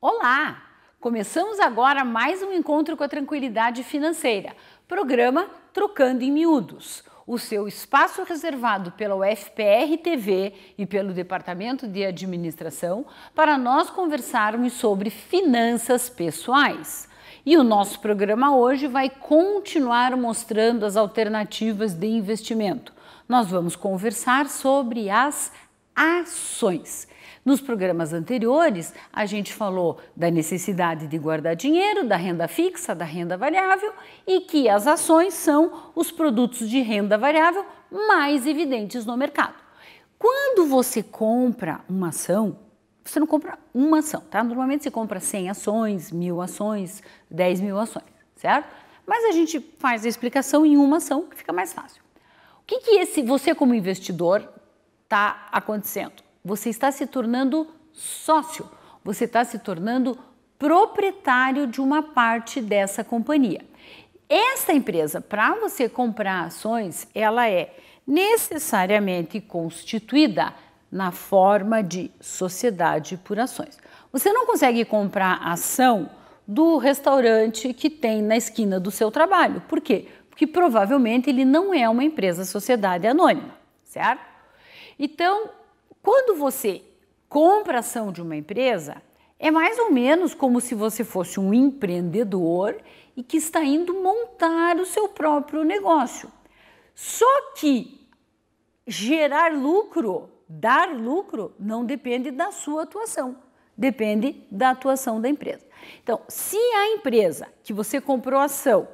Olá! Começamos agora mais um encontro com a tranquilidade financeira, programa Trocando em Miúdos o seu espaço reservado pela UFPR TV e pelo Departamento de Administração para nós conversarmos sobre finanças pessoais. E o nosso programa hoje vai continuar mostrando as alternativas de investimento. Nós vamos conversar sobre as ações. Nos programas anteriores, a gente falou da necessidade de guardar dinheiro, da renda fixa, da renda variável e que as ações são os produtos de renda variável mais evidentes no mercado. Quando você compra uma ação, você não compra uma ação, tá? Normalmente você compra 100 ações, mil ações, 10 mil ações, certo? Mas a gente faz a explicação em uma ação, que fica mais fácil. O que, que esse, você como investidor está acontecendo? você está se tornando sócio, você está se tornando proprietário de uma parte dessa companhia. Esta empresa, para você comprar ações, ela é necessariamente constituída na forma de sociedade por ações. Você não consegue comprar ação do restaurante que tem na esquina do seu trabalho. Por quê? Porque provavelmente ele não é uma empresa sociedade anônima, certo? Então, quando você compra ação de uma empresa, é mais ou menos como se você fosse um empreendedor e que está indo montar o seu próprio negócio. Só que gerar lucro, dar lucro, não depende da sua atuação, depende da atuação da empresa. Então, se a empresa que você comprou ação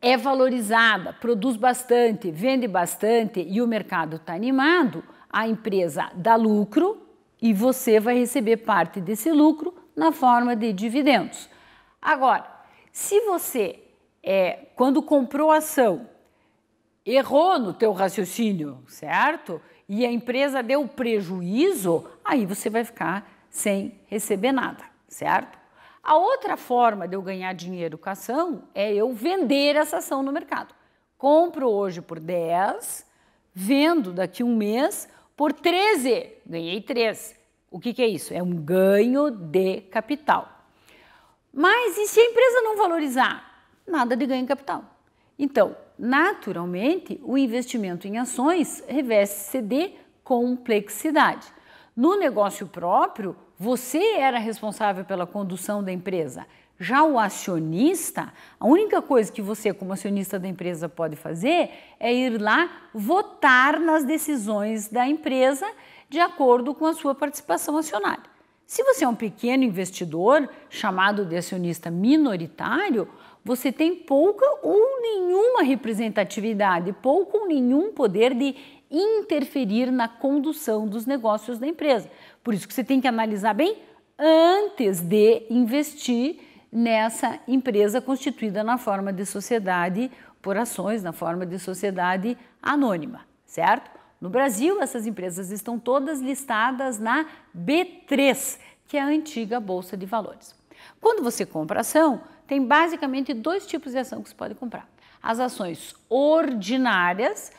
é valorizada, produz bastante, vende bastante e o mercado está animado, a empresa dá lucro e você vai receber parte desse lucro na forma de dividendos. Agora, se você, é, quando comprou a ação, errou no teu raciocínio, certo? E a empresa deu prejuízo, aí você vai ficar sem receber nada, certo? A outra forma de eu ganhar dinheiro com a ação é eu vender essa ação no mercado. Compro hoje por 10, vendo daqui um mês por 13, ganhei 3. O que, que é isso? É um ganho de capital. Mas e se a empresa não valorizar? Nada de ganho de capital. Então, naturalmente, o investimento em ações reveste-se de complexidade. No negócio próprio, você era responsável pela condução da empresa. Já o acionista, a única coisa que você, como acionista da empresa, pode fazer é ir lá votar nas decisões da empresa de acordo com a sua participação acionária. Se você é um pequeno investidor, chamado de acionista minoritário, você tem pouca ou nenhuma representatividade, pouco ou nenhum poder de interferir na condução dos negócios da empresa. Por isso que você tem que analisar bem antes de investir nessa empresa constituída na forma de sociedade por ações, na forma de sociedade anônima, certo? No Brasil, essas empresas estão todas listadas na B3, que é a antiga Bolsa de Valores. Quando você compra ação, tem basicamente dois tipos de ação que você pode comprar: as ações ordinárias,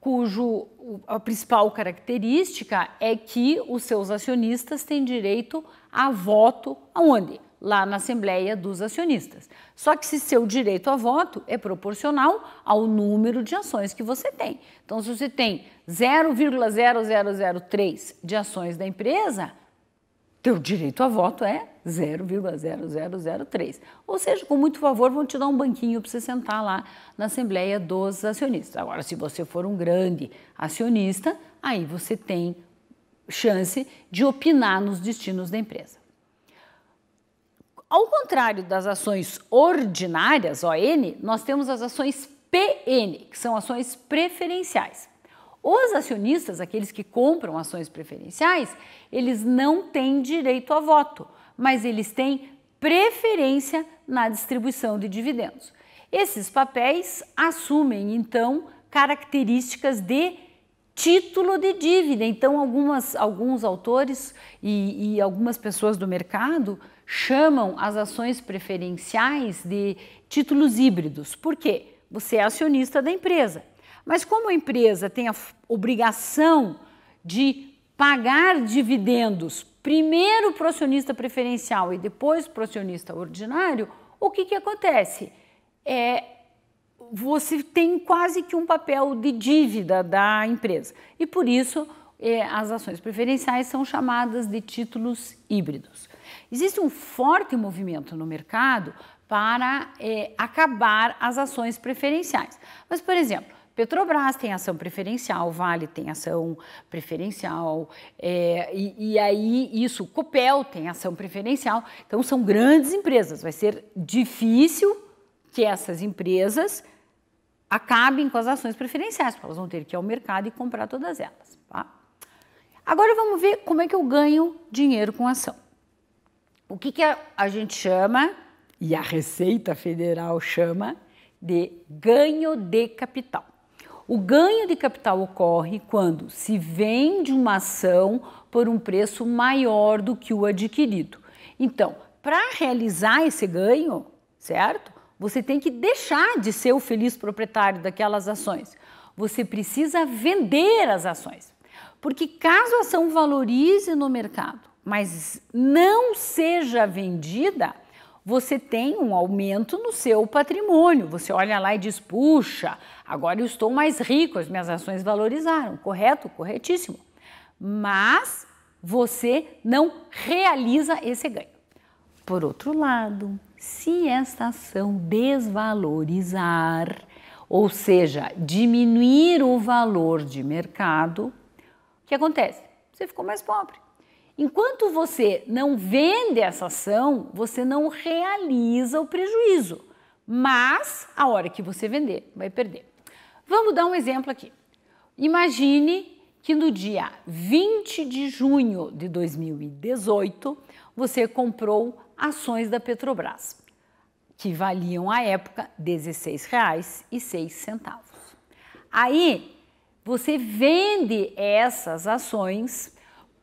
cujo a principal característica é que os seus acionistas têm direito a voto aonde? lá na Assembleia dos Acionistas. Só que se seu direito a voto é proporcional ao número de ações que você tem. Então, se você tem 0,0003 de ações da empresa, teu direito a voto é 0,0003. Ou seja, com muito favor, vão te dar um banquinho para você sentar lá na Assembleia dos Acionistas. Agora, se você for um grande acionista, aí você tem chance de opinar nos destinos da empresa. Ao contrário das ações ordinárias, ON, nós temos as ações PN, que são ações preferenciais. Os acionistas, aqueles que compram ações preferenciais, eles não têm direito a voto, mas eles têm preferência na distribuição de dividendos. Esses papéis assumem, então, características de título de dívida. Então, algumas, alguns autores e, e algumas pessoas do mercado chamam as ações preferenciais de títulos híbridos. Por quê? Você é acionista da empresa. Mas como a empresa tem a obrigação de pagar dividendos primeiro para o acionista preferencial e depois para o acionista ordinário, o que, que acontece? É, você tem quase que um papel de dívida da empresa. E por isso é, as ações preferenciais são chamadas de títulos híbridos. Existe um forte movimento no mercado para é, acabar as ações preferenciais. Mas, por exemplo, Petrobras tem ação preferencial, Vale tem ação preferencial, é, e, e, aí isso, Copel tem ação preferencial. Então são grandes empresas. Vai ser difícil que essas empresas acabem com as ações preferenciais, porque elas vão ter que ir ao mercado e comprar todas elas. Tá? Agora vamos ver como é que eu ganho dinheiro com ação. O que, que a, a gente chama, e a Receita Federal chama, de ganho de capital. O ganho de capital ocorre quando se vende uma ação por um preço maior do que o adquirido. Então, para realizar esse ganho, certo? Você tem que deixar de ser o feliz proprietário daquelas ações. Você precisa vender as ações. Porque caso a ação valorize no mercado, mas não seja vendida, você tem um aumento no seu patrimônio. Você olha lá e diz: puxa, agora eu estou mais rico, as minhas ações valorizaram. Correto? Corretíssimo. Mas você não realiza esse ganho. Por outro lado, se esta ação desvalorizar, ou seja, diminuir o valor de mercado, o que acontece? Você ficou mais pobre. Enquanto você não vende essa ação, você não realiza o prejuízo, mas a hora que você vender, vai perder. Vamos dar um exemplo aqui. Imagine que no dia 20 de junho de 2018 você comprou ações da Petrobras, que valiam à época R$ 16,06. Aí você vende essas ações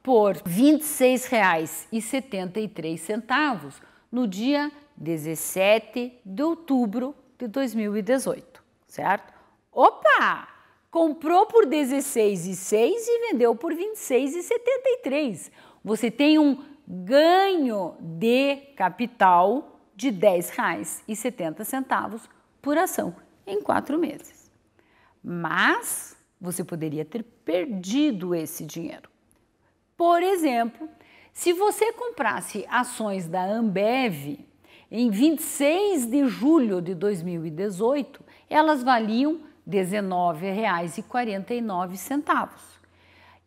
por R$ 26,73 no dia 17 de outubro de 2018, certo? Opa! Comprou por R$ 16,06 e vendeu por R$ 26,73. Você tem um ganho de capital de R$ 10,70 por ação em quatro meses. Mas você poderia ter perdido esse dinheiro. Por exemplo, se você comprasse ações da Ambev em 26 de julho de 2018, elas valiam R$ 19,49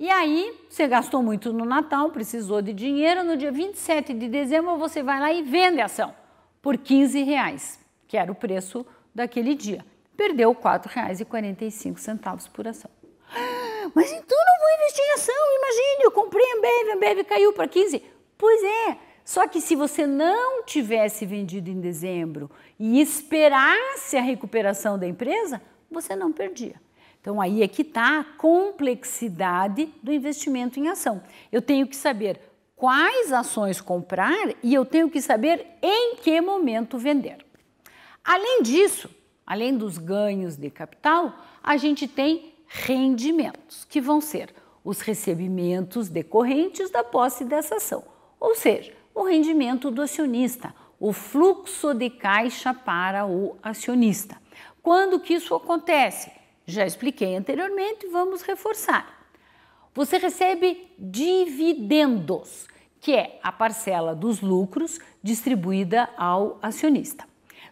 e aí, você gastou muito no Natal, precisou de dinheiro, no dia 27 de dezembro você vai lá e vende a ação por 15 reais, que era o preço daquele dia. Perdeu R$ 4,45 por ação. Mas então não vou investir em ação, imagine, eu comprei a Ambev, a Ambev caiu para 15. Pois é, só que se você não tivesse vendido em dezembro e esperasse a recuperação da empresa, você não perdia. Então, aí é que está a complexidade do investimento em ação. Eu tenho que saber quais ações comprar e eu tenho que saber em que momento vender. Além disso, além dos ganhos de capital, a gente tem rendimentos, que vão ser os recebimentos decorrentes da posse dessa ação, ou seja, o rendimento do acionista, o fluxo de caixa para o acionista. Quando que isso acontece? Já expliquei anteriormente, vamos reforçar. Você recebe dividendos, que é a parcela dos lucros distribuída ao acionista.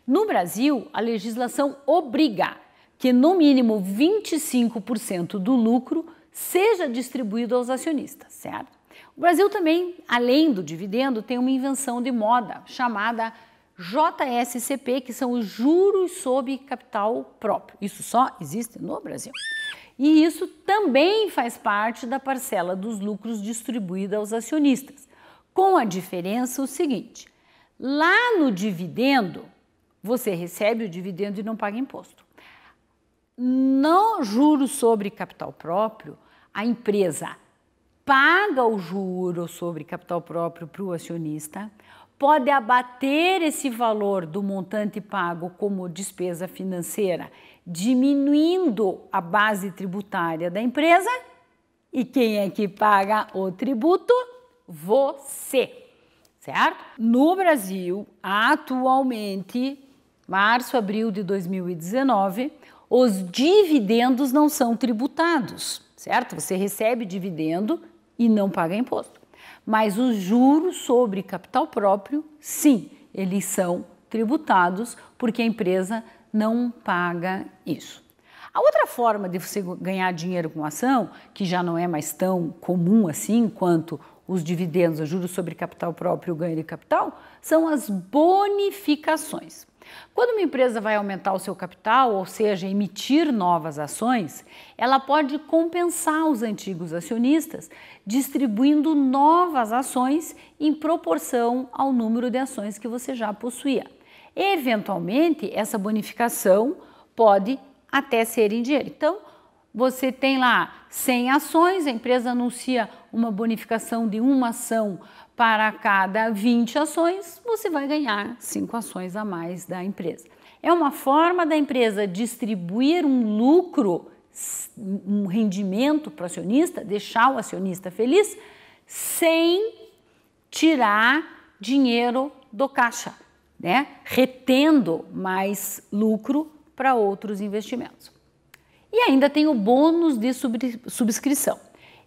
No Brasil, a legislação obriga que no mínimo 25% do lucro seja distribuído aos acionistas, certo? O Brasil também, além do dividendo, tem uma invenção de moda chamada JSCP, que são os juros sobre capital próprio. Isso só existe no Brasil. E isso também faz parte da parcela dos lucros distribuída aos acionistas, com a diferença o seguinte: lá no dividendo, você recebe o dividendo e não paga imposto. No juros sobre capital próprio, a empresa paga o juro sobre capital próprio para o acionista, pode abater esse valor do montante pago como despesa financeira, diminuindo a base tributária da empresa. E quem é que paga o tributo? Você, certo? No Brasil, atualmente, março, abril de 2019, os dividendos não são tributados, certo? Você recebe dividendo e não paga imposto. Mas os juros sobre capital próprio, sim, eles são tributados porque a empresa não paga isso. A outra forma de você ganhar dinheiro com ação, que já não é mais tão comum assim quanto os dividendos, os juros sobre capital próprio, o ganho de capital, são as bonificações. Quando uma empresa vai aumentar o seu capital, ou seja, emitir novas ações, ela pode compensar os antigos acionistas distribuindo novas ações em proporção ao número de ações que você já possuía. Eventualmente, essa bonificação pode até ser em dinheiro. Então, você tem lá 100 ações, a empresa anuncia uma bonificação de uma ação para cada 20 ações, você vai ganhar 5 ações a mais da empresa. É uma forma da empresa distribuir um lucro, um rendimento para o acionista, deixar o acionista feliz, sem tirar dinheiro do caixa, né? retendo mais lucro para outros investimentos. E ainda tem o bônus de subscrição.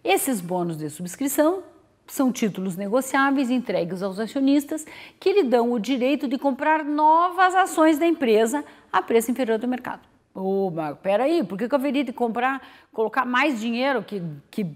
Esses bônus de subscrição são títulos negociáveis entregues aos acionistas que lhe dão o direito de comprar novas ações da empresa a preço inferior do mercado. oh, mas peraí, por que, que eu haveria de comprar, colocar mais dinheiro? Que, que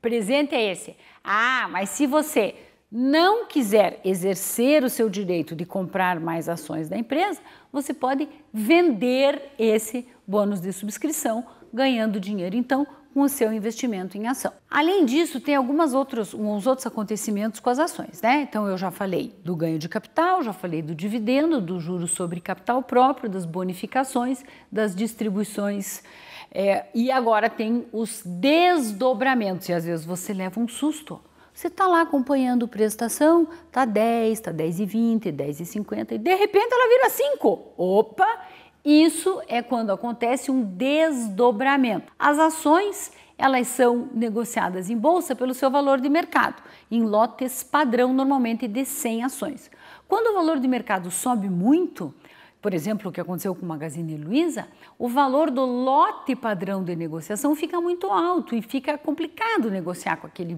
presente é esse? Ah, mas se você não quiser exercer o seu direito de comprar mais ações da empresa, você pode vender esse bônus de subscrição, ganhando dinheiro então com o seu investimento em ação. Além disso, tem algumas outros, uns outros acontecimentos com as ações, né? Então eu já falei do ganho de capital, já falei do dividendo, do juros sobre capital próprio, das bonificações, das distribuições. É, e agora tem os desdobramentos, e às vezes você leva um susto. Você está lá acompanhando a prestação, tá 10, tá 10,20, e e e de repente ela vira 5. Opa, isso é quando acontece um desdobramento. As ações elas são negociadas em bolsa pelo seu valor de mercado, em lotes padrão normalmente de 100 ações. Quando o valor de mercado sobe muito, por exemplo, o que aconteceu com o Magazine Luiza, o valor do lote padrão de negociação fica muito alto e fica complicado negociar com, aquele,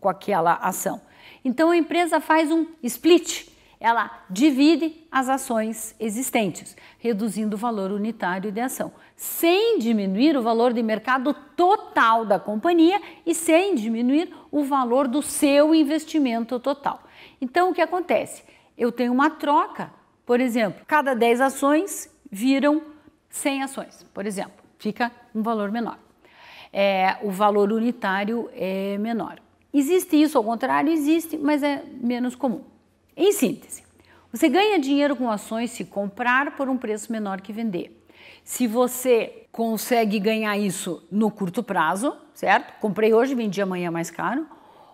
com aquela ação. Então a empresa faz um split, ela divide as ações existentes, reduzindo o valor unitário de ação, sem diminuir o valor de mercado total da companhia e sem diminuir o valor do seu investimento total. Então, o que acontece? Eu tenho uma troca, por exemplo, cada 10 ações viram 100 ações, por exemplo, fica um valor menor. É, o valor unitário é menor. Existe isso ao contrário? Existe, mas é menos comum. Em síntese, você ganha dinheiro com ações se comprar por um preço menor que vender. Se você consegue ganhar isso no curto prazo, certo? Comprei hoje, vendi amanhã mais caro,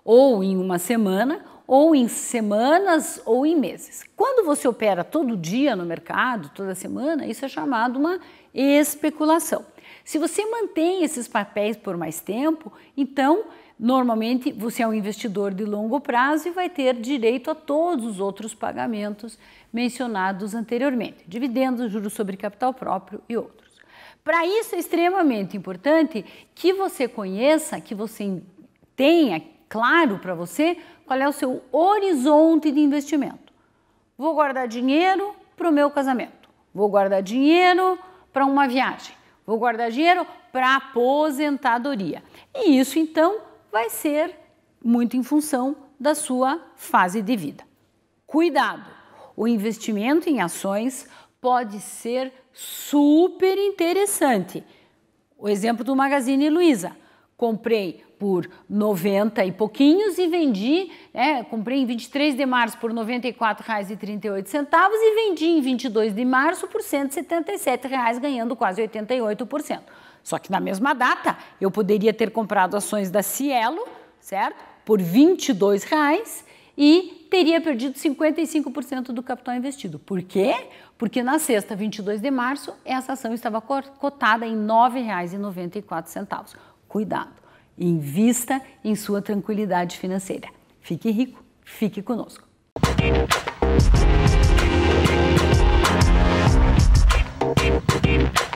ou em uma semana, ou em semanas, ou em meses. Quando você opera todo dia no mercado, toda semana, isso é chamado uma especulação. Se você mantém esses papéis por mais tempo, então Normalmente, você é um investidor de longo prazo e vai ter direito a todos os outros pagamentos mencionados anteriormente: dividendos, juros sobre capital próprio e outros. Para isso é extremamente importante que você conheça, que você tenha claro para você qual é o seu horizonte de investimento. Vou guardar dinheiro para o meu casamento, vou guardar dinheiro para uma viagem, vou guardar dinheiro para aposentadoria. E isso então vai ser muito em função da sua fase de vida. Cuidado! O investimento em ações pode ser super interessante. O exemplo do Magazine Luiza. Comprei por 90 e pouquinhos e vendi, né, comprei em 23 de março por R$ 94,38 e vendi em 22 de março por R$ 177, reais, ganhando quase 88%. Só que na mesma data eu poderia ter comprado ações da Cielo, certo? Por R$ 22 reais e teria perdido 55% do capital investido. Por quê? Porque na sexta, 22 de março, essa ação estava cotada em R$ 9,94. Cuidado, invista em sua tranquilidade financeira. Fique rico, fique conosco. Música